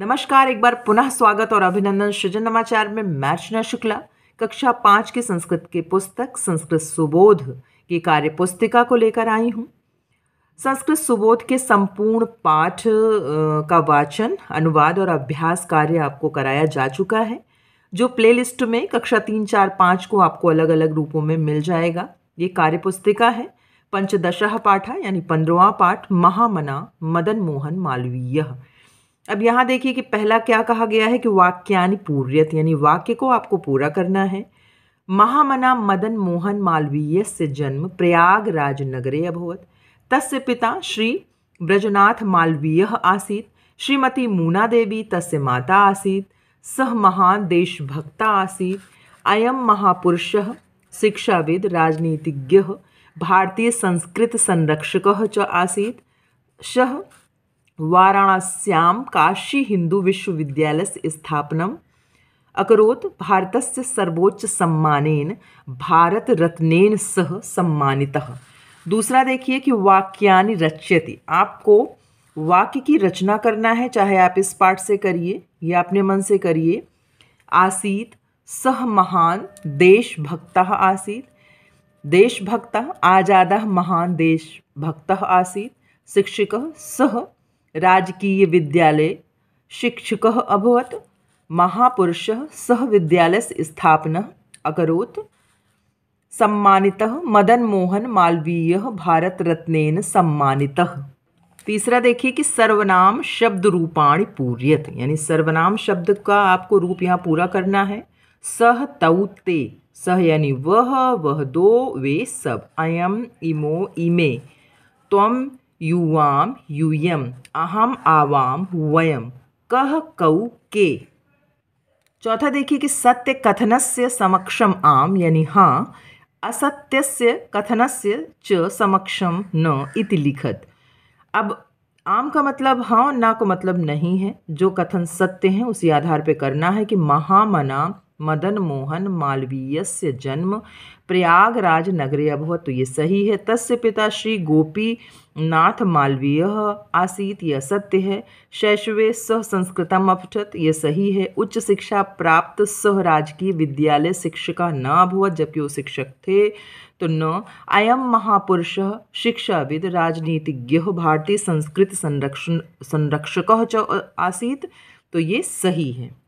नमस्कार एक बार पुनः स्वागत और अभिनंदन सृजन नमाचार में मैं अर्चना शुक्ला कक्षा पाँच के संस्कृत के पुस्तक संस्कृत सुबोध की कार्य पुस्तिका को लेकर आई हूँ संस्कृत सुबोध के संपूर्ण पाठ का वाचन अनुवाद और अभ्यास कार्य आपको कराया जा चुका है जो प्लेलिस्ट में कक्षा तीन चार पाँच को आपको अलग अलग रूपों में मिल जाएगा ये कार्य पुस्तिका है पंचदशा पाठा यानी पंद्रवा पाठ महामना मदन मोहन मालवीय अब यहाँ देखिए कि पहला क्या कहा गया है कि वाक्यानि पूर्यत यानी वाक्य को आपको पूरा करना है महामना मदन मोहन मालवीय से जन्म प्रयागराज नगरे अभवत तस्य पिता श्री ब्रजनाथ मालवीय आसीत श्रीमती मूना देवी तस्य माता आसीत सह महान देशभक्ता आसीत अयम महापुरुष शिक्षाविद राजनीतिज्ञ भारतीय संस्कृत संरक्षक च आसीत सह वाराणस्या काशी हिंदू विश्वविद्यालय स्थापना भारत से सर्वोच्च सम्मानेन भारत रत्नेन सह सम्मानित दूसरा देखिए कि वाक्यानि रच्यते आपको वाक्य की रचना करना है चाहे आप इस पाठ से करिए या अपने मन से करिए आसीत सह महान देशभक्त आसीत देशभक्त आजाद महान देशभक्त आसीत शिक्षक सह राजकीय विद्यालय शिक्षक अभवत महापुरुष सह विद्यालय स्थापना अकोत् सम्मानितः मदन मोहन मालवीय भारत रत्नेन सम्मानितः तीसरा देखिए कि सर्वनाम शब्द रूपाणि पूर्यत यानी सर्वनाम शब्द का आपको रूप यहाँ पूरा करना है सह तऊ ते सह यानी वह वह दो वे सब अयम इमो इमे तम युवाम यूयम अहम आवाम वयम कह कऊ के चौथा देखिए कि सत्य कथन से समक्षम आम यानी हाँ असत्य से कथन से च समक्षम न इति लिखत अब आम का मतलब हाँ ना को मतलब नहीं है जो कथन सत्य हैं उसी आधार पर करना है कि महामना मदन मोहन मालवीय से जन्म प्रयागराज नगरे अभवत तो ये सही है तस्य पिता श्री गोपी नाथ मालवीय आसीत यह सत्य है शैशवे सह संस्कृतम अपठत यह सही है उच्च शिक्षा प्राप्त सह राजकीय विद्यालय शिक्षिका न अभवत जबकि वो शिक्षक थे तो न अयम महापुरुष शिक्षाविद राजनीतिज्ञ भारतीय संस्कृत संरक्षण संरक्षक च आसीत तो ये सही है